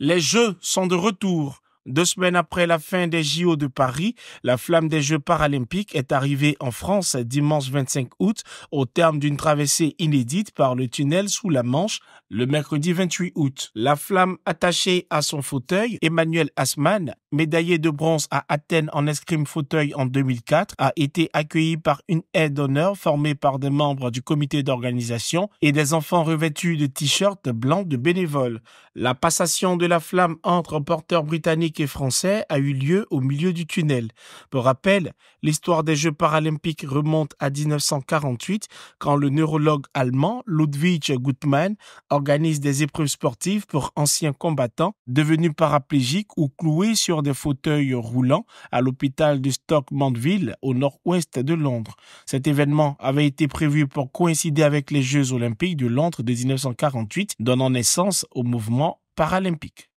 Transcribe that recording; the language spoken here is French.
Les Jeux sont de retour. Deux semaines après la fin des JO de Paris, la flamme des Jeux paralympiques est arrivée en France dimanche 25 août au terme d'une traversée inédite par le tunnel sous la Manche le mercredi 28 août. La flamme attachée à son fauteuil, Emmanuel Asman, médaillé de bronze à Athènes en escrime fauteuil en 2004, a été accueilli par une aide d'honneur formée par des membres du comité d'organisation et des enfants revêtus de t-shirts blancs de bénévoles. La passation de la flamme entre porteurs britanniques et français a eu lieu au milieu du tunnel. Pour rappel, l'histoire des Jeux paralympiques remonte à 1948 quand le neurologue allemand Ludwig Gutmann organise des épreuves sportives pour anciens combattants devenus paraplégiques ou cloués sur des fauteuils roulants à l'hôpital de Stock au nord-ouest de Londres. Cet événement avait été prévu pour coïncider avec les Jeux olympiques de Londres de 1948, donnant naissance au mouvement paralympique.